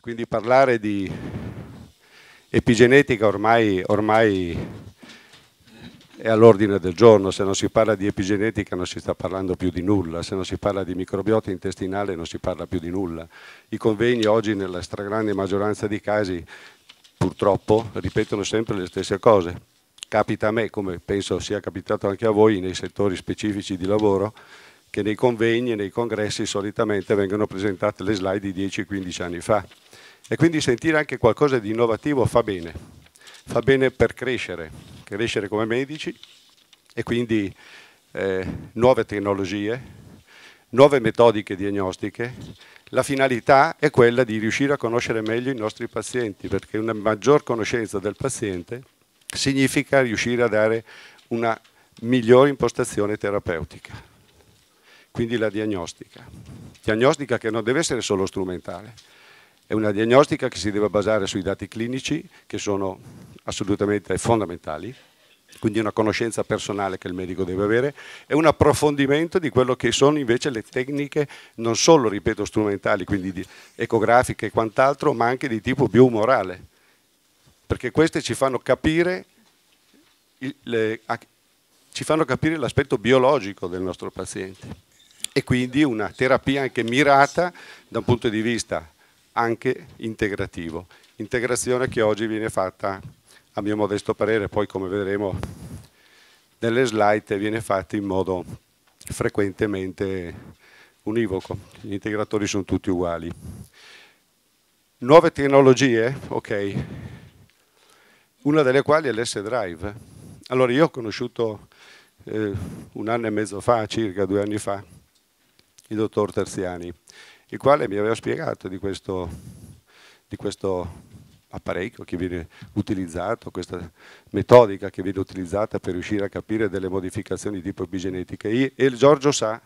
Quindi parlare di epigenetica ormai, ormai è all'ordine del giorno, se non si parla di epigenetica non si sta parlando più di nulla, se non si parla di microbiota intestinale non si parla più di nulla. I convegni oggi nella stragrande maggioranza dei casi purtroppo ripetono sempre le stesse cose. Capita a me, come penso sia capitato anche a voi nei settori specifici di lavoro, che nei convegni e nei congressi solitamente vengono presentate le slide di 10-15 anni fa. E quindi sentire anche qualcosa di innovativo fa bene, fa bene per crescere, crescere come medici e quindi eh, nuove tecnologie, nuove metodiche diagnostiche. La finalità è quella di riuscire a conoscere meglio i nostri pazienti, perché una maggior conoscenza del paziente significa riuscire a dare una migliore impostazione terapeutica. Quindi la diagnostica. Diagnostica che non deve essere solo strumentale, è una diagnostica che si deve basare sui dati clinici che sono assolutamente fondamentali, quindi una conoscenza personale che il medico deve avere e un approfondimento di quello che sono invece le tecniche non solo, ripeto, strumentali, quindi ecografiche e quant'altro, ma anche di tipo biomorale, perché queste ci fanno capire il, le, ci fanno capire l'aspetto biologico del nostro paziente e quindi una terapia anche mirata da un punto di vista anche integrativo. Integrazione che oggi viene fatta, a mio modesto parere, poi come vedremo nelle slide, viene fatta in modo frequentemente univoco. Gli integratori sono tutti uguali. Nuove tecnologie, ok, una delle quali è l'S-Drive. Allora io ho conosciuto eh, un anno e mezzo fa, circa due anni fa, il dottor Terziani, il quale mi aveva spiegato di questo, di questo apparecchio che viene utilizzato, questa metodica che viene utilizzata per riuscire a capire delle modificazioni di tipo epigenetiche. E il Giorgio sa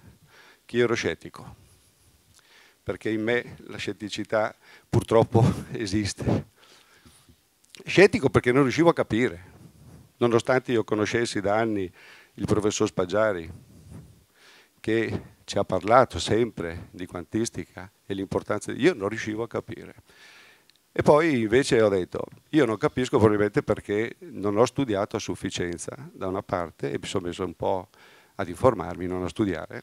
che io ero scettico, perché in me la scetticità purtroppo esiste. Scettico perché non riuscivo a capire, nonostante io conoscessi da anni il professor Spaggiari, che ci ha parlato sempre di quantistica e l'importanza di... Io non riuscivo a capire. E poi invece ho detto, io non capisco probabilmente perché non ho studiato a sufficienza da una parte e mi sono messo un po' ad informarmi, non a studiare,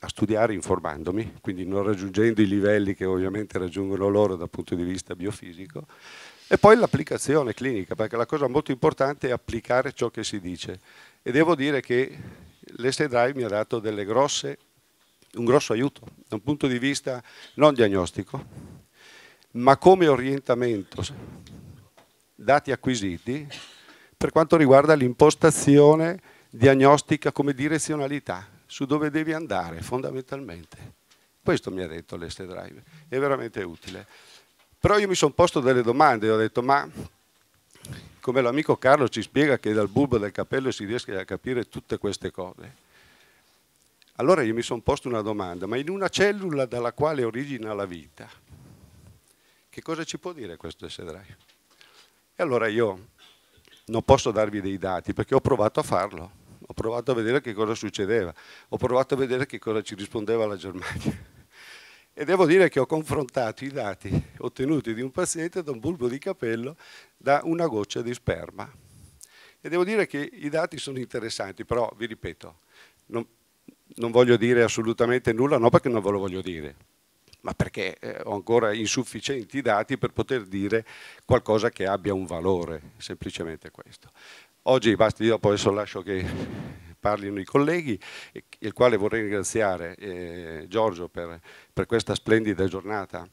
a studiare informandomi, quindi non raggiungendo i livelli che ovviamente raggiungono loro dal punto di vista biofisico, e poi l'applicazione clinica, perché la cosa molto importante è applicare ciò che si dice. E devo dire che l'S-Drive mi ha dato delle grosse un grosso aiuto da un punto di vista non diagnostico, ma come orientamento, dati acquisiti, per quanto riguarda l'impostazione diagnostica come direzionalità, su dove devi andare fondamentalmente. Questo mi ha detto l'Este Drive, è veramente utile. Però io mi sono posto delle domande, ho detto ma come l'amico Carlo ci spiega che dal bulbo del capello si riesca a capire tutte queste cose, allora io mi sono posto una domanda, ma in una cellula dalla quale origina la vita, che cosa ci può dire questo essedraio? E allora io non posso darvi dei dati perché ho provato a farlo, ho provato a vedere che cosa succedeva, ho provato a vedere che cosa ci rispondeva la Germania. E devo dire che ho confrontato i dati ottenuti di un paziente da un bulbo di capello da una goccia di sperma. E devo dire che i dati sono interessanti, però vi ripeto, non, non voglio dire assolutamente nulla, non perché non ve lo voglio dire, ma perché eh, ho ancora insufficienti dati per poter dire qualcosa che abbia un valore, semplicemente questo. Oggi basta, io poi adesso lascio che parlino i colleghi, il quale vorrei ringraziare eh, Giorgio per, per, questa splendida giornata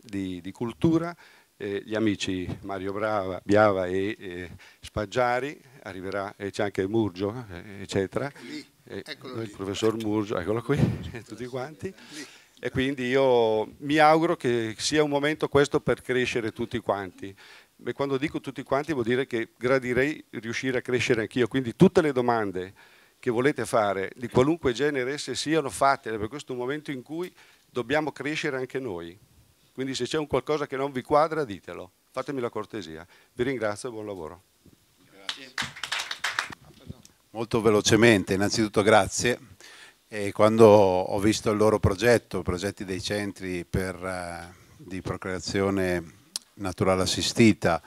di, di cultura, eh, gli amici Mario Brava, Biava e eh, Spaggiari, arriverà, e c'è anche Murgio, eh, eccetera noi, il professor Murgio, eccolo qui, tutti quanti. E quindi io mi auguro che sia un momento questo per crescere tutti quanti. E quando dico tutti quanti vuol dire che gradirei riuscire a crescere anch'io. Quindi tutte le domande che volete fare, di qualunque genere esse siano, fatele, per questo è un momento in cui dobbiamo crescere anche noi. Quindi se c'è un qualcosa che non vi quadra, ditelo. Fatemi la cortesia. Vi ringrazio e buon lavoro. Grazie. Molto velocemente, innanzitutto grazie. E quando ho visto il loro progetto, i progetti dei centri per, eh, di procreazione naturale assistita,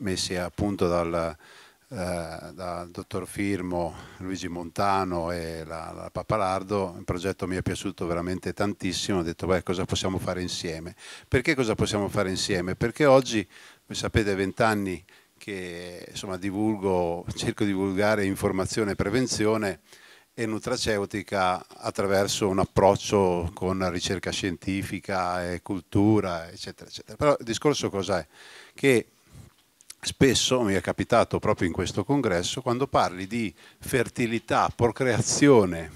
messi a punto dal, eh, dal dottor Firmo, Luigi Montano e la, la Papalardo, il progetto mi è piaciuto veramente tantissimo, ho detto beh cosa possiamo fare insieme. Perché cosa possiamo fare insieme? Perché oggi, voi sapete, vent'anni che insomma, divulgo, cerco di divulgare informazione e prevenzione e nutraceutica attraverso un approccio con ricerca scientifica e cultura, eccetera, eccetera. Però il discorso cos'è? Che spesso mi è capitato proprio in questo congresso, quando parli di fertilità, procreazione,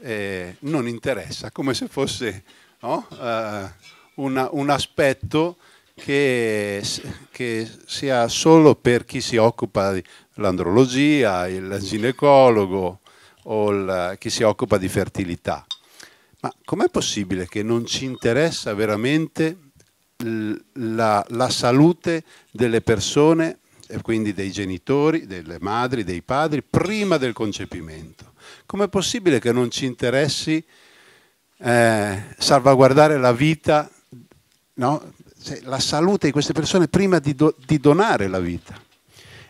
eh, non interessa, come se fosse no? uh, una, un aspetto che, che sia solo per chi si occupa dell'andrologia, il ginecologo o il, chi si occupa di fertilità. Ma com'è possibile che non ci interessa veramente la, la salute delle persone, e quindi dei genitori, delle madri, dei padri, prima del concepimento? Com'è possibile che non ci interessi eh, salvaguardare la vita no? la salute di queste persone prima di, do, di, donare la vita.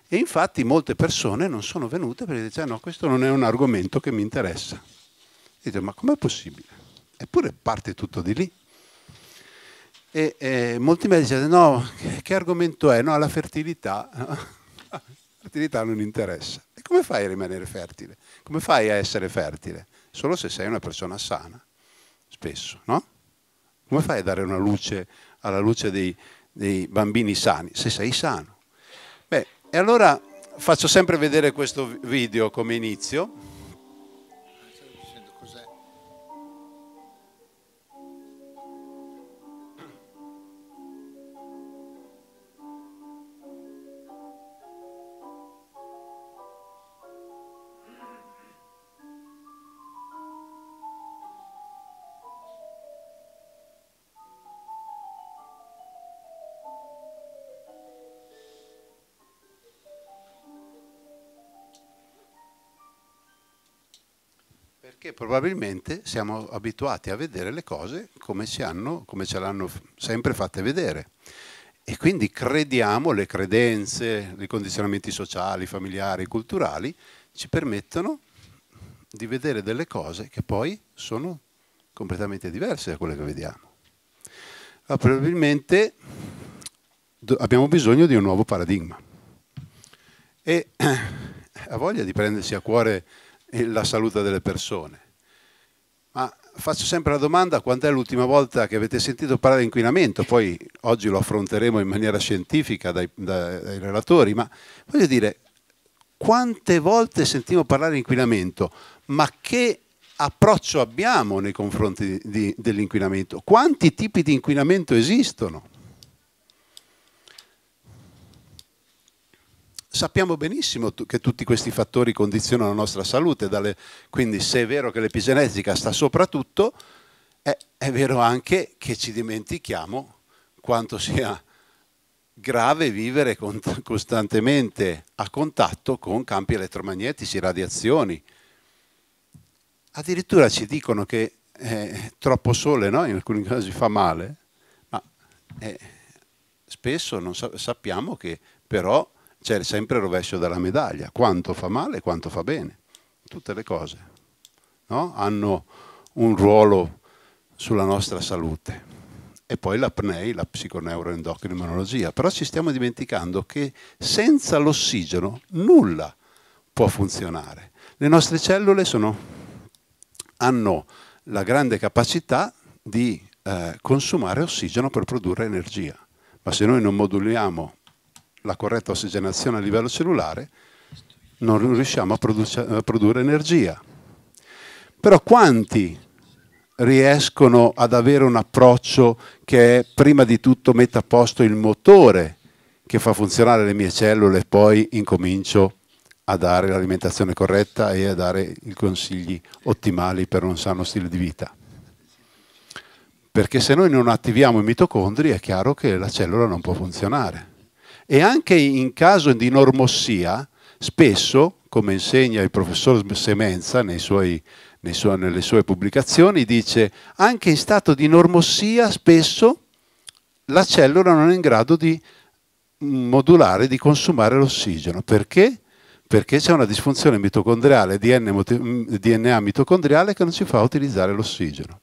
E infatti molte persone non sono venute perché dicevano eh, no, questo non è un argomento che mi interessa. E dico, ma com'è possibile? Eppure parte tutto di lì. E, e molti medici dicono, no, che argomento è? No, la fertilità. la fertilità non interessa. E come fai a rimanere fertile? Come fai a essere fertile? Solo se sei una persona sana, spesso, no? Come fai a dare una luce alla luce dei, dei bambini sani, se sei sano. Beh, e allora faccio sempre vedere questo video come inizio. Perché probabilmente siamo abituati a vedere le cose come, hanno, come ce l'hanno sempre fatte vedere. E quindi crediamo, le credenze, i condizionamenti sociali, familiari, culturali, ci permettono di vedere delle cose che poi sono completamente diverse da quelle che vediamo. Allora, ah, probabilmente abbiamo bisogno di un nuovo paradigma. E ha voglia di prendersi a cuore la salute delle persone. Ma faccio sempre la domanda, quando è l'ultima volta che avete sentito parlare di inquinamento? Poi oggi lo affronteremo in maniera scientifica dai, dai, dai relatori, ma voglio dire, quante volte sentiamo parlare di inquinamento? Ma che approccio abbiamo nei confronti dell'inquinamento? Quanti tipi di inquinamento esistono? sappiamo benissimo che tutti questi fattori condizionano la nostra salute, dalle, quindi se è vero che l'epigenetica sta soprattutto, è, è vero anche che ci dimentichiamo quanto sia grave vivere costantemente a contatto con campi elettromagnetici, radiazioni. Addirittura ci dicono che eh, troppo sole no? in alcuni casi fa male, ma eh, spesso non sa sappiamo che però c'è sempre il rovescio della medaglia, quanto fa male e quanto fa bene, tutte le cose no? hanno un ruolo sulla nostra salute. E poi l'apnei, la psiconeuroendocrinologia, però ci stiamo dimenticando che senza l'ossigeno nulla può funzionare. Le nostre cellule sono, hanno la grande capacità di eh, consumare ossigeno per produrre energia, ma se noi non moduliamo la corretta ossigenazione a livello cellulare, non riusciamo a, produce, a produrre energia. Però quanti riescono ad avere un approccio che è, prima di tutto mette a posto il motore che fa funzionare le mie cellule e poi incomincio a dare l'alimentazione corretta e a dare i consigli ottimali per un sano stile di vita. Perché se noi non attiviamo i mitocondri è chiaro che la cellula non può funzionare. E anche in caso di normossia, spesso, come insegna il professor Semenza nei suoi, nei suoi, nelle sue pubblicazioni, dice anche in stato di normossia spesso la cellula non è in grado di modulare, di consumare l'ossigeno. Perché? Perché c'è una disfunzione mitocondriale, DNA mitocondriale che non ci fa utilizzare l'ossigeno.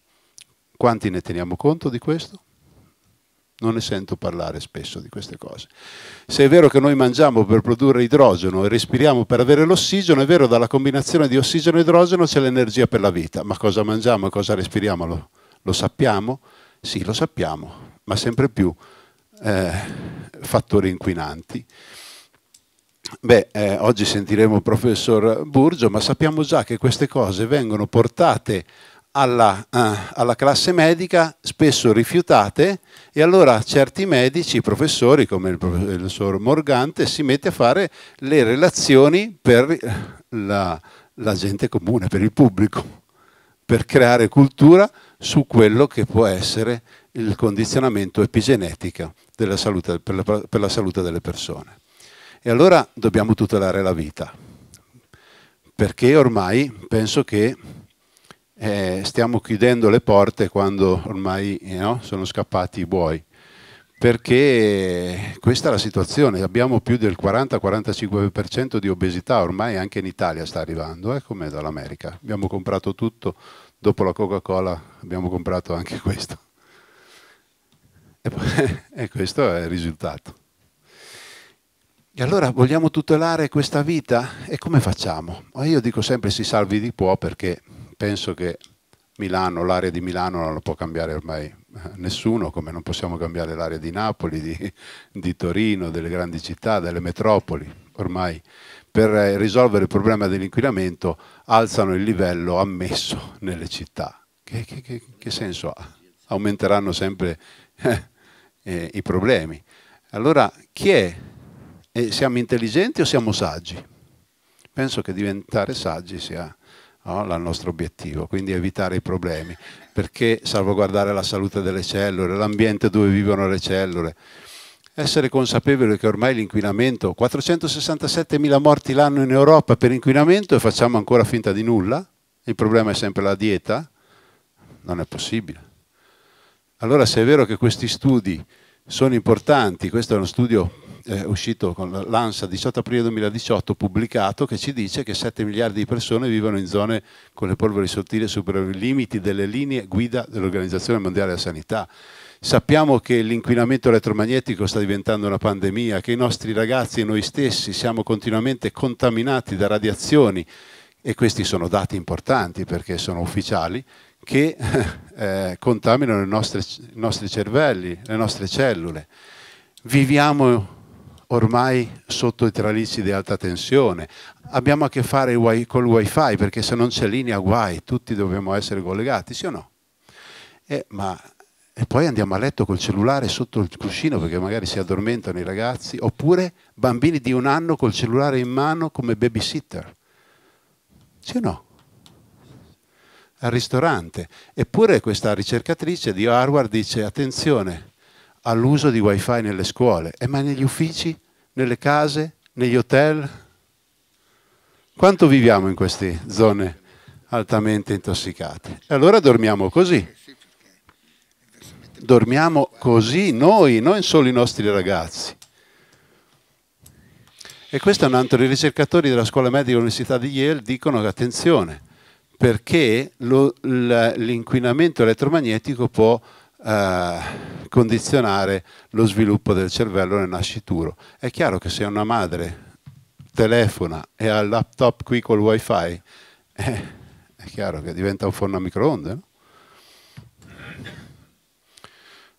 Quanti ne teniamo conto di questo? Non ne sento parlare spesso di queste cose. Se è vero che noi mangiamo per produrre idrogeno e respiriamo per avere l'ossigeno, è vero che dalla combinazione di ossigeno e idrogeno c'è l'energia per la vita, ma cosa mangiamo e cosa respiriamo lo, lo sappiamo? Sì, lo sappiamo, ma sempre più eh, fattori inquinanti. Beh, eh, oggi sentiremo il professor Burgio, ma sappiamo già che queste cose vengono portate alla, eh, alla, classe medica spesso rifiutate e allora certi medici, professori come il professor Morgante, si mette a fare le relazioni per la, la gente comune, per il pubblico, per creare cultura su quello che può essere il condizionamento epigenetico della salute, per, la, per la salute delle persone. E allora dobbiamo tutelare la vita, perché ormai penso che eh, stiamo chiudendo le porte quando ormai eh, no, sono scappati i buoi. Perché questa è la situazione, abbiamo più del 40-45% di obesità, ormai anche in Italia sta arrivando, eh, come dall'America. Abbiamo comprato tutto, dopo la Coca-Cola abbiamo comprato anche questo. E, poi, e questo è il risultato. E allora vogliamo tutelare questa vita? E come facciamo? Io dico sempre si salvi di può perché penso che Milano, l'area di Milano non la può cambiare ormai eh, nessuno, come non possiamo cambiare l'area di Napoli, di, di, Torino, delle grandi città, delle metropoli. Ormai per eh, risolvere il problema dell'inquinamento alzano il livello ammesso nelle città. Che, che, che, che senso ha? Aumenteranno sempre eh, eh i problemi. Allora chi è? E siamo intelligenti o siamo saggi? Penso che diventare saggi sia no? il nostro obiettivo, quindi evitare i problemi, perché salvaguardare la salute delle cellule, l'ambiente dove vivono le cellule, essere consapevoli che ormai l'inquinamento, 467.000 morti l'anno in Europa per inquinamento e facciamo ancora finta di nulla, il problema è sempre la dieta, non è possibile. Allora se è vero che questi studi sono importanti, questo è uno studio eh, uscito con l'ANSA 18 aprile 2018 pubblicato che ci dice che 7 miliardi di persone vivono in zone con le polveri sottili superiori i limiti delle linee guida dell'Organizzazione Mondiale della Sanità. Sappiamo che l'inquinamento elettromagnetico sta diventando una pandemia, che i nostri ragazzi e noi stessi siamo continuamente contaminati da radiazioni e questi sono dati importanti perché sono ufficiali, che eh, contaminano nostre, i nostri cervelli, le nostre cellule. Viviamo ormai sotto i tralicci di alta tensione. Abbiamo a che fare col wifi perché se non c'è linea guai, tutti dobbiamo essere collegati, sì o no? E, ma, e poi andiamo a letto col cellulare sotto il cuscino perché magari si addormentano i ragazzi, oppure bambini di un anno col cellulare in mano come babysitter. Sì o no? Al ristorante. Eppure questa ricercatrice di Harvard dice attenzione, all'uso di wifi nelle scuole, eh, ma negli uffici, nelle case, negli hotel? Quanto viviamo in queste zone altamente intossicate? E allora dormiamo così. Dormiamo così noi, non solo i nostri ragazzi. E questo è un altro. I ricercatori della scuola medica dell'Università di Yale dicono che attenzione, perché l'inquinamento elettromagnetico può eh, condizionare lo sviluppo del cervello nel nascituro. È chiaro che se una madre telefona e ha il laptop qui col wifi, eh, è chiaro che diventa un forno a microonde. No?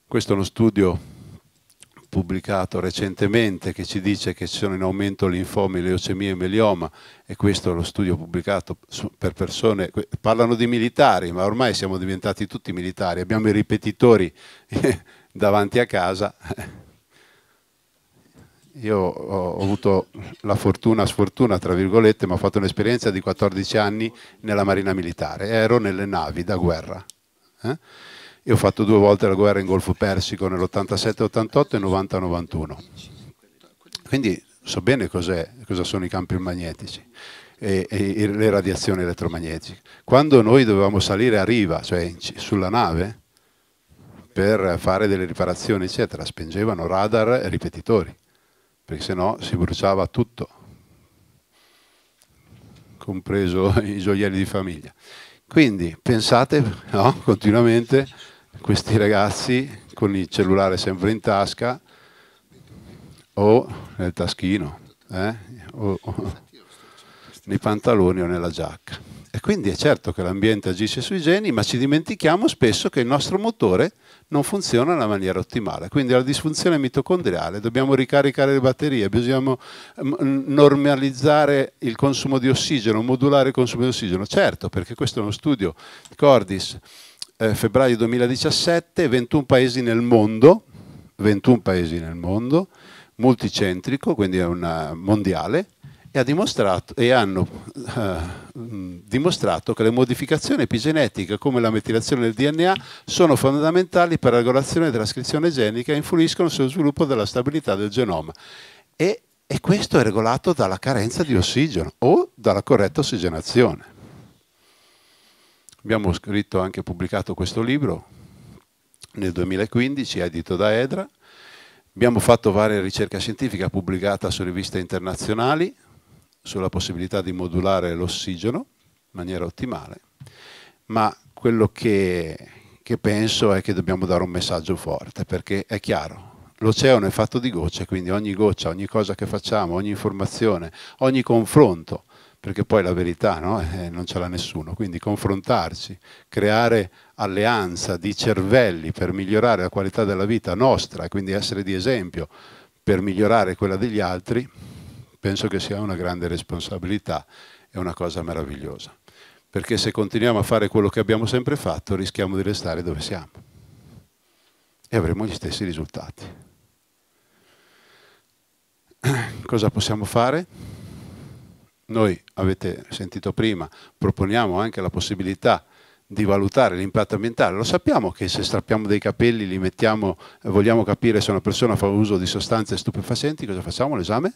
Questo è uno studio pubblicato recentemente che ci dice che ci sono in aumento linfomi, leucemia e melioma e questo è lo studio pubblicato per persone, parlano di militari ma ormai siamo diventati tutti militari, abbiamo i ripetitori davanti a casa. Io ho avuto la fortuna, sfortuna tra virgolette, ma ho fatto un'esperienza di 14 anni nella Marina Militare, ero nelle navi da guerra. Eh? Io ho fatto due volte la guerra in Golfo Persico nell'87-88 e 90-91. Quindi so bene cosa sono i campi magnetici e, e, le radiazioni elettromagnetiche. Quando noi dovevamo salire a riva, cioè sulla nave, per fare delle riparazioni, eccetera, spingevano radar e ripetitori, perché sennò si bruciava tutto, compreso i gioielli di famiglia. Quindi pensate no, continuamente questi ragazzi con il cellulare sempre in tasca o nel taschino, eh? o, o nei pantaloni o nella giacca. E quindi è certo che l'ambiente agisce sui geni, ma ci dimentichiamo spesso che il nostro motore non funziona nella maniera ottimale. Quindi la disfunzione mitocondriale, dobbiamo ricaricare le batterie, bisogna mm, mm, normalizzare il consumo di ossigeno, modulare il consumo di ossigeno. Certo, perché questo è uno studio di Cordis eh, febbraio 2017, 21 paesi nel mondo, 21 paesi nel mondo, multicentrico, quindi è una mondiale, e, ha dimostrato, e hanno eh, mm, dimostrato che le modificazioni epigenetiche come la metilazione del DNA sono fondamentali per la regolazione della scrizione genica e influiscono sullo sviluppo della stabilità del genoma. E, e questo è regolato dalla carenza di ossigeno o dalla corretta ossigenazione. Abbiamo scritto anche pubblicato questo libro nel 2015, edito da Edra. Abbiamo fatto varie ricerche scientifiche pubblicate su riviste internazionali sulla possibilità di modulare l'ossigeno in maniera ottimale, ma quello che, che penso è che dobbiamo dare un messaggio forte, perché è chiaro, l'oceano è fatto di gocce, quindi ogni goccia, ogni cosa che facciamo, ogni informazione, ogni confronto perché poi la verità no? eh, non ce l'ha nessuno. Quindi confrontarci, creare alleanza di cervelli per migliorare la qualità della vita nostra e quindi essere di esempio per migliorare quella degli altri, penso che sia una grande responsabilità e una cosa meravigliosa. Perché se continuiamo a fare quello che abbiamo sempre fatto rischiamo di restare dove siamo e avremo gli stessi risultati. Cosa possiamo fare? Noi, avete sentito prima, proponiamo anche la possibilità di valutare l'impatto ambientale. Lo sappiamo che se strappiamo dei capelli, li mettiamo, vogliamo capire se una persona fa uso di sostanze stupefacenti, cosa facciamo? L'esame?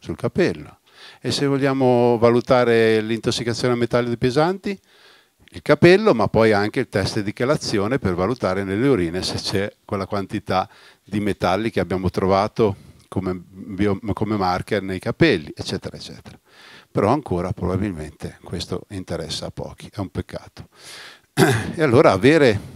Sul capello. E se vogliamo valutare l'intossicazione a metalli pesanti? Il capello, ma poi anche il test di chelazione per valutare nelle urine se c'è quella quantità di metalli che abbiamo trovato come, bio, come marker nei capelli, eccetera, eccetera. Però ancora probabilmente questo interessa a pochi, è un peccato. E allora avere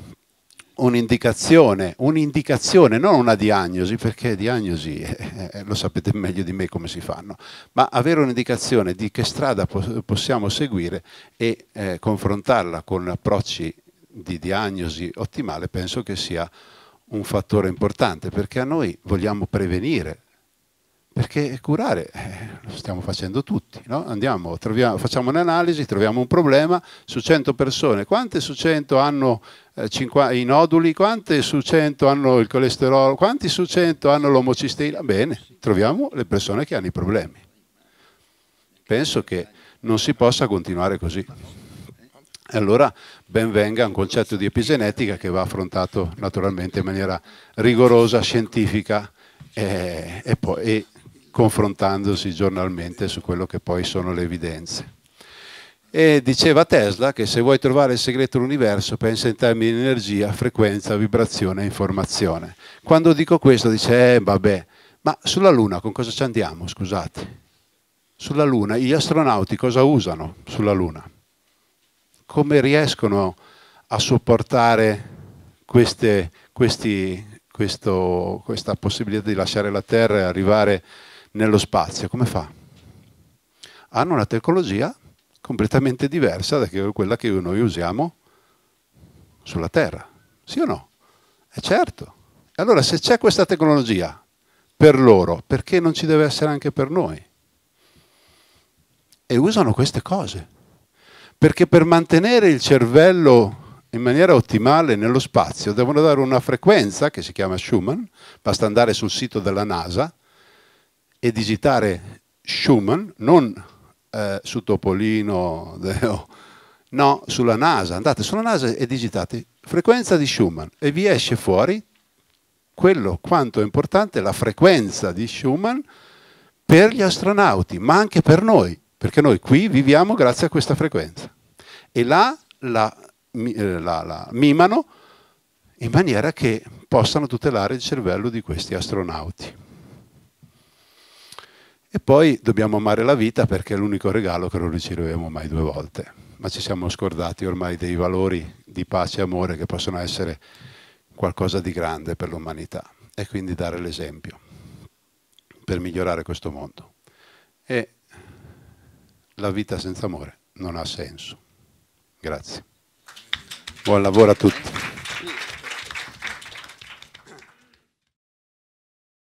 un'indicazione, un'indicazione, non una diagnosi, perché diagnosi eh, eh lo sapete meglio di me come si fanno, ma avere un'indicazione di che strada possiamo seguire e eh, confrontarla con approcci di diagnosi ottimale penso che sia un fattore importante, perché a noi vogliamo prevenire perché curare eh, lo stiamo facendo tutti, no? Andiamo, troviamo, facciamo un'analisi, troviamo un problema, su 100 persone, quante su 100 hanno eh, 50, i noduli, quante su 100 hanno il colesterolo, quanti su 100 hanno l'omocisteina? Bene, troviamo le persone che hanno i problemi. Penso che non si possa continuare così. E allora ben venga un concetto di epigenetica che va affrontato naturalmente in maniera rigorosa, scientifica e, eh, e poi e confrontandosi giornalmente su quello che poi sono le evidenze. E diceva Tesla che se vuoi trovare il segreto dell'universo pensa in termini di energia, frequenza, vibrazione e informazione. Quando dico questo dice, eh vabbè, ma sulla Luna con cosa ci andiamo, scusate? Sulla Luna, gli astronauti cosa usano sulla Luna? Come riescono a sopportare queste, questi, questo, questa possibilità di lasciare la Terra e arrivare a nello spazio, come fa? Hanno una tecnologia completamente diversa da quella che noi usiamo sulla Terra, sì o no? È certo. Allora se c'è questa tecnologia per loro, perché non ci deve essere anche per noi? E usano queste cose, perché per mantenere il cervello in maniera ottimale nello spazio devono dare una frequenza che si chiama Schumann, basta andare sul sito della NASA e digitare Schumann, non eh, su Topolino, no, sulla NASA. Andate sulla NASA e digitate frequenza di Schumann e vi esce fuori quello quanto è importante la frequenza di Schumann per gli astronauti, ma anche per noi, perché noi qui viviamo grazie a questa frequenza. E là la, eh, la, la mimano in maniera che possano tutelare il cervello di questi astronauti. E poi dobbiamo amare la vita perché è l'unico regalo che non riceveremo mai due volte. Ma ci siamo scordati ormai dei valori di pace e amore che possono essere qualcosa di grande per l'umanità e quindi dare l'esempio per migliorare questo mondo. E la vita senza amore non ha senso. Grazie. Buon lavoro a tutti.